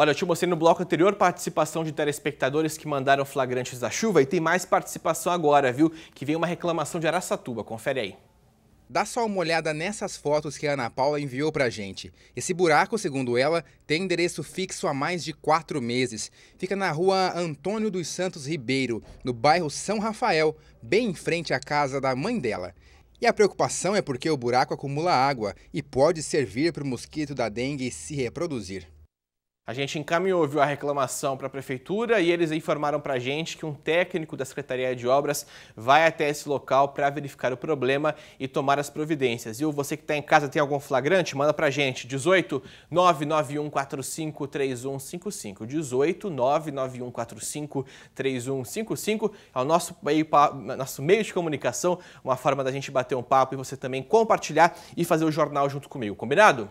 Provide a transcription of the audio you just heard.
Olha, eu te mostrei no bloco anterior participação de telespectadores que mandaram flagrantes da chuva e tem mais participação agora, viu? Que vem uma reclamação de Araçatuba, confere aí. Dá só uma olhada nessas fotos que a Ana Paula enviou pra gente. Esse buraco, segundo ela, tem endereço fixo há mais de quatro meses. Fica na rua Antônio dos Santos Ribeiro, no bairro São Rafael, bem em frente à casa da mãe dela. E a preocupação é porque o buraco acumula água e pode servir para o mosquito da dengue se reproduzir. A gente encaminhou viu, a reclamação para a prefeitura e eles informaram para a gente que um técnico da Secretaria de Obras vai até esse local para verificar o problema e tomar as providências. E você que está em casa tem algum flagrante? Manda para a gente, 18 3155 18 3155 é o nosso meio, nosso meio de comunicação, uma forma da gente bater um papo e você também compartilhar e fazer o jornal junto comigo, combinado?